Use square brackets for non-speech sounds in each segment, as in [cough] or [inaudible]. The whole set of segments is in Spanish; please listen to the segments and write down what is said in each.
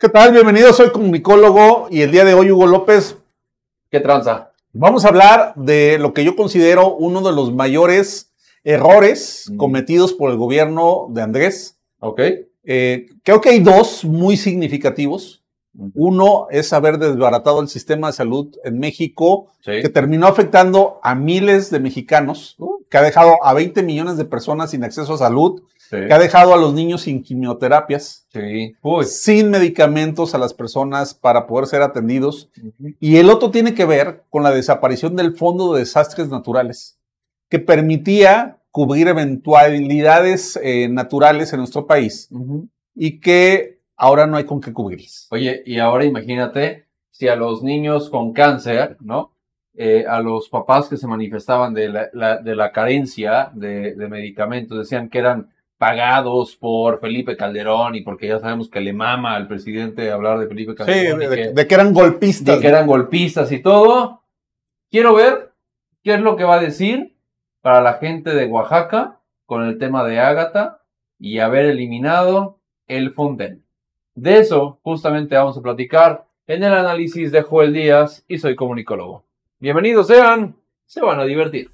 ¿Qué tal? Bienvenido, soy comunicólogo y el día de hoy Hugo López. ¿Qué tranza? Vamos a hablar de lo que yo considero uno de los mayores errores mm. cometidos por el gobierno de Andrés. Ok. Eh, creo que hay dos muy significativos. Uno es haber desbaratado el sistema de salud en México, que terminó afectando a miles de mexicanos, uh. que ha dejado a 20 millones de personas sin acceso a salud que ha dejado a los niños sin quimioterapias, sin medicamentos a las personas para poder ser atendidos. Y el otro tiene que ver con la desaparición del Fondo de Desastres Naturales, que permitía cubrir eventualidades eh, naturales en nuestro país y que ahora no hay con qué cubrirlas. Oye, y ahora imagínate si a los niños con cáncer, ¿no? Eh, a los papás que se manifestaban de la, de la carencia de, medicamentos, decían que eran pagados por Felipe Calderón y porque ya sabemos que le mama al presidente hablar de Felipe Calderón. Sí, de, que, eran golpistas. De que eran golpistas y todo. Quiero ver qué es lo que va a decir para la gente de Oaxaca con el tema de Ágata y haber eliminado el Fonden. De eso justamente vamos a platicar en el análisis de Joel Díaz y soy comunicólogo. Bienvenidos sean, se van a divertir.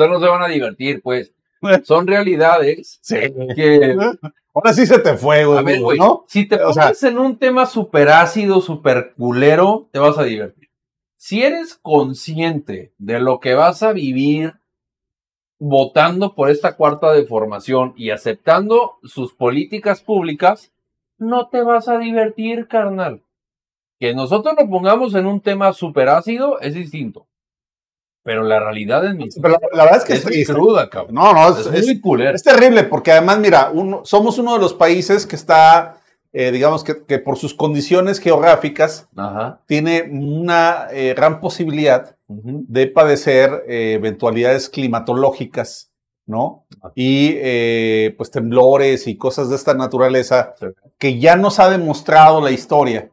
O no se van a divertir, pues. Son realidades sí. que. [laughs] Ahora sí se te fue, güey. Si te pones en un tema súper ácido, súper culero, te vas a divertir. Si eres consciente de lo que vas a vivir votando por esta cuarta deformación y aceptando sus políticas públicas, no te vas a divertir, carnal. Que nosotros nos pongamos en un tema súper ácido es distinto. Pero la realidad es la, verdad es que es, cruda, cabrón. No, no, es, muy culero. es, terrible porque además, mira, somos uno de los países que está, eh, digamos que, por sus condiciones geográficas, tiene una eh, gran posibilidad de padecer eh, eventualidades climatológicas, ¿no? Ah. Y pues temblores y cosas de esta naturaleza que ya nos ha demostrado la historia,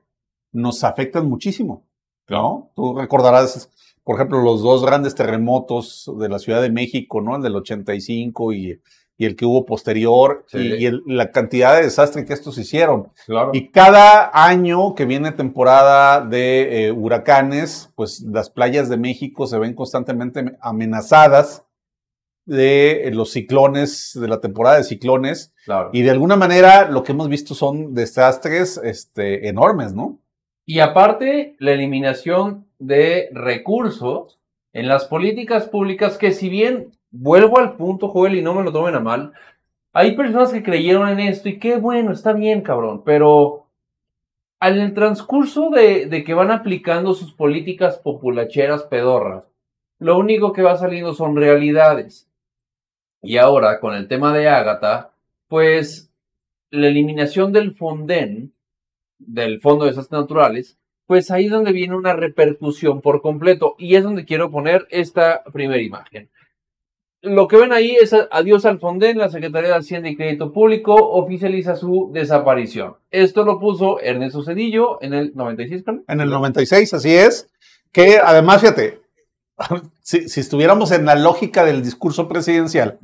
nos afectan muchísimo. ¿no? Tú recordarás por ejemplo, los dos grandes terremotos de la Ciudad de México, ¿no? El del 85 y, el que hubo posterior, y, la cantidad de desastres que estos hicieron. Claro. Y cada año que viene temporada de eh, huracanes, pues las playas de México se ven constantemente amenazadas de eh, los ciclones, de la temporada de ciclones. Claro. Y de alguna manera lo que hemos visto son desastres este, enormes, ¿no? Y aparte, la eliminación de recursos en las políticas públicas que si bien, vuelvo al punto, Joel, y no me lo tomen a mal, hay personas que creyeron en esto y qué bueno, está bien, cabrón, pero en el transcurso de, de que van aplicando sus políticas populacheras pedorras, lo único que va saliendo son realidades. Y ahora, con el tema de Ágata, pues la eliminación del Fonden del Fondo de Desastres Naturales, pues ahí es donde viene una repercusión por completo. Y es donde quiero poner esta primera imagen. Lo que ven ahí es adiós al Fonden, la Secretaría de Hacienda y Crédito Público oficializa su desaparición. Esto lo puso Ernesto Cedillo en el 96, perdón. En el 96, así es. Que además, fíjate, [laughs] si, estuviéramos en la lógica del discurso presidencial,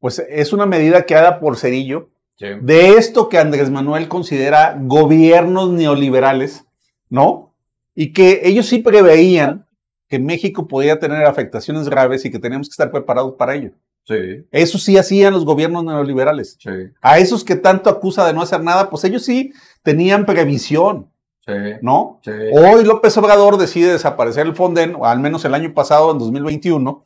pues es una medida que haga por Cedillo de esto que Andrés Manuel considera gobiernos neoliberales, ¿no? Y que ellos sí preveían que México podía tener afectaciones graves y que teníamos que estar preparados para ello. Sí. Eso sí hacían los gobiernos neoliberales. Sí. A esos que tanto acusa de no hacer nada, pues ellos sí tenían previsión. Sí. ¿No? Hoy López Obrador decide desaparecer el Fonden, o al menos el año pasado, en 2021,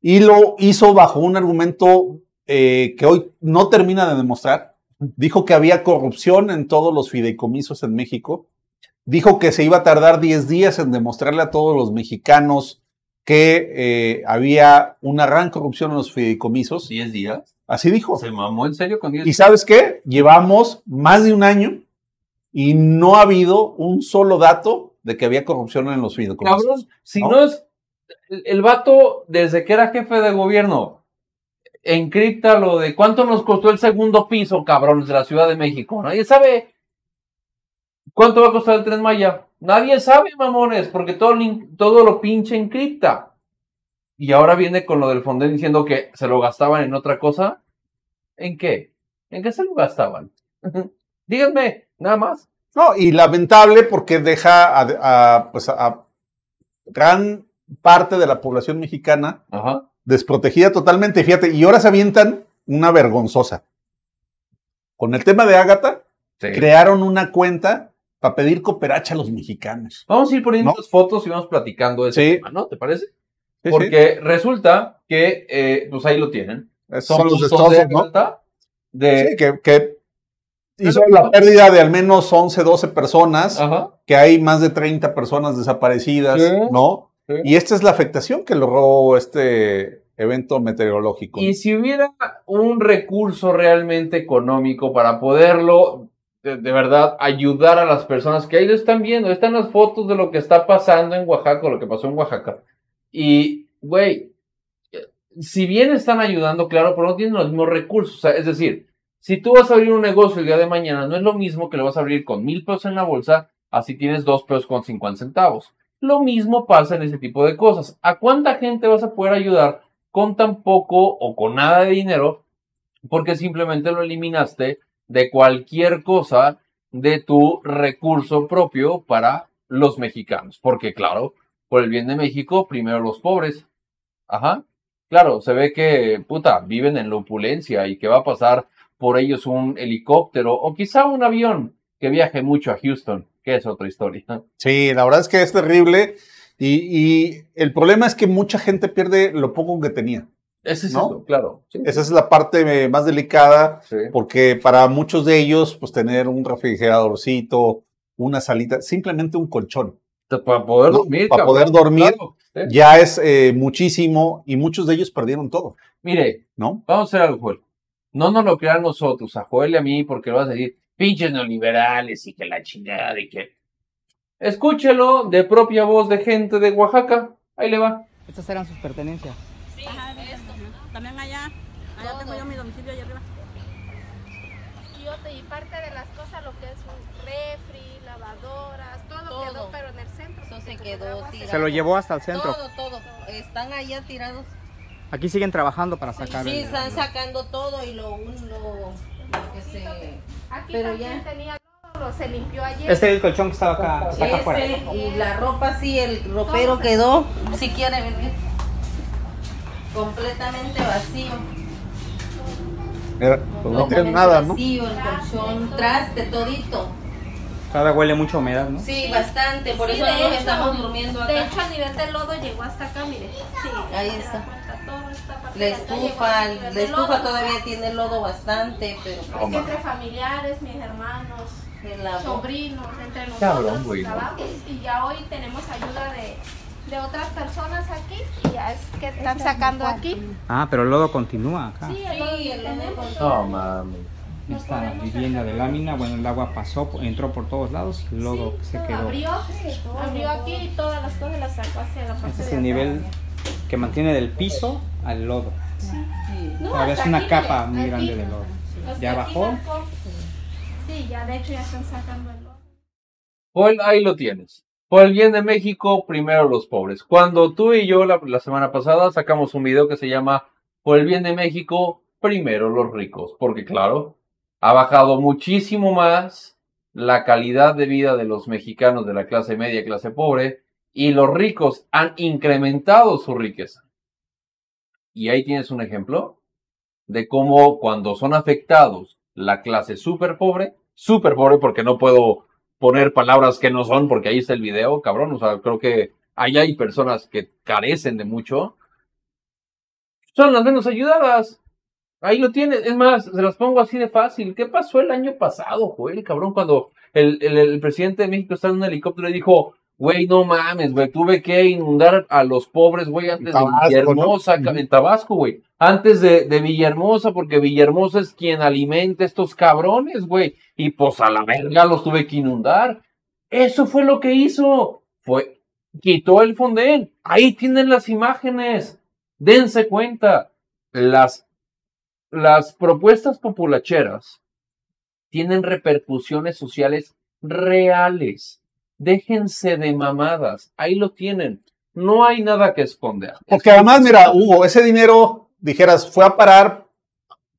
y lo hizo bajo un argumento eh, que hoy no termina de demostrar, Dijo que había corrupción en todos los fideicomisos en México. Dijo que se iba a tardar 10 días en demostrarle a todos los mexicanos que eh, había una gran corrupción en los fideicomisos. 10 días. Así dijo. Se mamó en serio con 10 días. Y sabes qué? Llevamos más de un año y no ha habido un solo dato de que había corrupción en los fideicomisos. Cabrón, si no, es el, el vato desde que era jefe de gobierno encripta lo de cuánto nos costó el segundo piso, cabrones, de la Ciudad de México. Nadie sabe cuánto va a costar el Tren Maya. Nadie sabe, mamones, porque todo, todo lo pinche encripta. Y ahora viene con lo del fondo diciendo que se lo gastaban en otra cosa. ¿En qué? ¿En qué se lo gastaban? [laughs] Díganme, nada más. No, y lamentable porque deja a, pues a gran parte de la población mexicana Ajá desprotegida totalmente. Fíjate, y ahora se avientan una vergonzosa. Con el tema de Ágata, crearon una cuenta para pedir cooperacha a los mexicanos. Vamos a ir poniendo fotos y vamos platicando de ese tema, ¿no? ¿Te parece? Porque resulta que, eh, pues ahí lo tienen. Son, los de ¿no? Sí, que, hizo la pérdida de al menos 11, 12 personas, que hay más de 30 personas desaparecidas, ¿no? Y esta es la afectación que logró este evento meteorológico. Y si hubiera un recurso realmente económico para poderlo, de, verdad, ayudar a las personas que ahí lo están viendo, están las fotos de lo que está pasando en Oaxaca, lo que pasó en Oaxaca. Y, güey, si bien están ayudando, claro, pero no tienen los mismos recursos. es decir, si tú vas a abrir un negocio el día de mañana, no es lo mismo que lo vas a abrir con mil pesos en la bolsa, así tienes dos pesos con cincuenta centavos. Lo mismo pasa en ese tipo de cosas. ¿A cuánta gente vas a poder ayudar con tan poco o con nada de dinero? Porque simplemente lo eliminaste de cualquier cosa de tu recurso propio para los mexicanos. Porque claro, por el bien de México, primero los pobres. Ajá. Claro, se ve que, puta, viven en la opulencia y que va a pasar por ellos un helicóptero o quizá un avión que viaje mucho a Houston que es otra historia. [laughs] Sí, la verdad es que es terrible y, el problema es que mucha gente pierde lo poco que tenía. es claro. Esa es la parte eh, más delicada, porque para muchos de ellos, pues tener un refrigeradorcito, una salita, simplemente un colchón. Para poder dormir. Para poder dormir ya es eh, muchísimo y muchos de ellos perdieron todo. Mire, ¿no? vamos a hacer algo, Joel. No nos lo crean nosotros, a Joel y a mí, porque lo vas a decir, pinches neoliberales y que la chingada y que. Escúchelo de propia voz de gente de Oaxaca. Ahí le va. Estas eran sus pertenencias. Sí, También allá. Allá tengo yo mi domicilio allá arriba. Y, parte de las cosas, lo que es un refri, lavadoras, todo, quedó, pero en el centro. se quedó tirado. Se lo llevó hasta el centro. Todo, todo. Están allá tirados. Aquí siguen trabajando para sacar. Sí, están sacando todo y lo, uno, lo que se Aquí pero ya tenía todo, se limpió ayer. Este es el colchón que estaba acá, está acá afuera. Y la ropa sí, el ropero todo. quedó, si quiere venir, completamente vacío. Mira, pues no tiene nada, ¿no? Vacío, el colchón, traste, todito cada huele mucho humedad, ¿no? Sí, bastante, por eso estamos durmiendo acá. De hecho, a nivel del lodo llegó hasta acá, mire. Sí, ahí está. la estufa, la, estufa todavía tiene lodo bastante, pero... Es pues que entre familiares, mis hermanos, sobrinos, entre nosotros, y ya hoy tenemos ayuda de de otras personas aquí y ya es que están sacando aquí. Ah, pero el lodo continúa acá. Sí, el sí, el lodo. Oh, mami esta vivienda de lámina, bueno, el agua pasó, entró por todos lados y luego se quedó. Abrió, abrió aquí y todas las cosas las sacó hacia la parte Este es el nivel que mantiene del piso al lodo. es una capa muy grande de lodo. Ya bajó. Sí, ya de hecho ya están sacando el lodo. ahí lo tienes. Por el bien de México, primero los pobres. Cuando tú y yo la semana pasada sacamos un video que se llama Por el bien de México, primero los ricos. Porque claro, ha bajado muchísimo más la calidad de vida de los mexicanos de la clase media, y clase pobre, y los ricos han incrementado su riqueza. Y ahí tienes un ejemplo de cómo cuando son afectados la clase súper pobre, súper pobre porque no puedo poner palabras que no son porque ahí está el video, cabrón, o sea, creo que ahí hay personas que carecen de mucho, son las menos ayudadas. Ahí lo tiene, es más, se las pongo así de fácil. ¿Qué pasó el año pasado, El cabrón? Cuando el, el, presidente de México estaba en un helicóptero y dijo, güey, no mames, güey, tuve que inundar a los pobres, güey, antes de Villahermosa, en Tabasco, güey, antes de, de, Villahermosa, porque Villahermosa es quien alimenta a estos cabrones, güey, y pues a la verga los tuve que inundar. Eso fue lo que hizo, fue, quitó el fondén, ahí tienen las imágenes, dense cuenta, las las propuestas populacheras tienen repercusiones sociales reales. Déjense de mamadas. Ahí lo tienen. No hay nada que esconder. Porque además, mira, Hugo, ese dinero, dijeras, fue a parar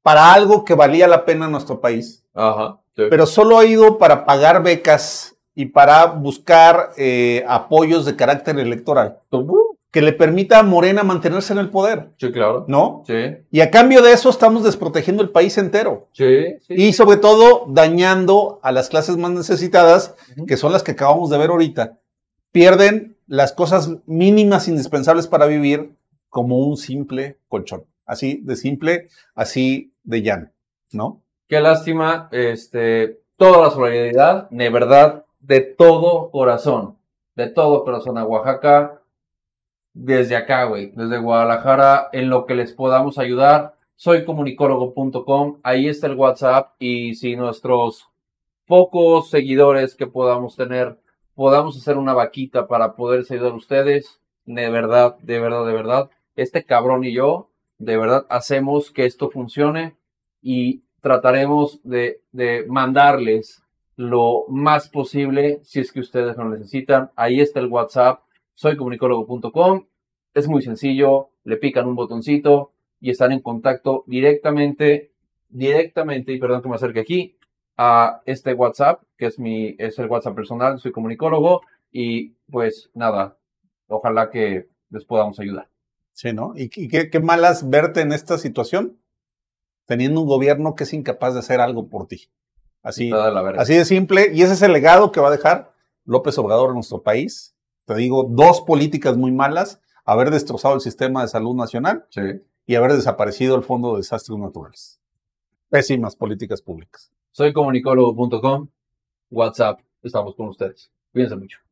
para algo que valía la pena en nuestro país. Ajá. Pero solo ha ido para pagar becas y para buscar eh, apoyos de carácter electoral que le permita a Morena mantenerse en el poder. Sí, claro. ¿No? Sí. Y a cambio de eso estamos desprotegiendo el país entero. Sí. y sobre todo dañando a las clases más necesitadas, que son las que acabamos de ver ahorita. Pierden las cosas mínimas indispensables para vivir como un simple colchón. Así de simple, así de llano, ¿no? Qué lástima, este, toda la solidaridad, de verdad, de todo corazón, de todo corazón a Oaxaca desde acá, güey, desde Guadalajara, en lo que les podamos ayudar. Soy comunicólogo.com, ahí está el WhatsApp y si nuestros pocos seguidores que podamos tener, podamos hacer una vaquita para poder ayudar a ustedes, de verdad, de verdad, de verdad, este cabrón y yo, de verdad, hacemos que esto funcione y trataremos de, de mandarles lo más posible si es que ustedes lo necesitan. Ahí está el WhatsApp soycomunicólogo.com. Es muy sencillo, le pican un botoncito y están en contacto directamente, directamente, y perdón que me acerque aquí, a este WhatsApp, que es mi, es el WhatsApp personal, soy comunicólogo, y pues nada, ojalá que les podamos ayudar. Sí, ¿no? ¿Y, qué, qué malas verte en esta situación? Teniendo un gobierno que es incapaz de hacer algo por ti. Así, así de simple. Y ese es el legado que va a dejar López Obrador en nuestro país te digo, dos políticas muy malas, haber destrozado el sistema de salud nacional y haber desaparecido el Fondo de Desastres Naturales. Pésimas políticas públicas. Soy comunicólogo.com, WhatsApp, estamos con ustedes. Cuídense mucho.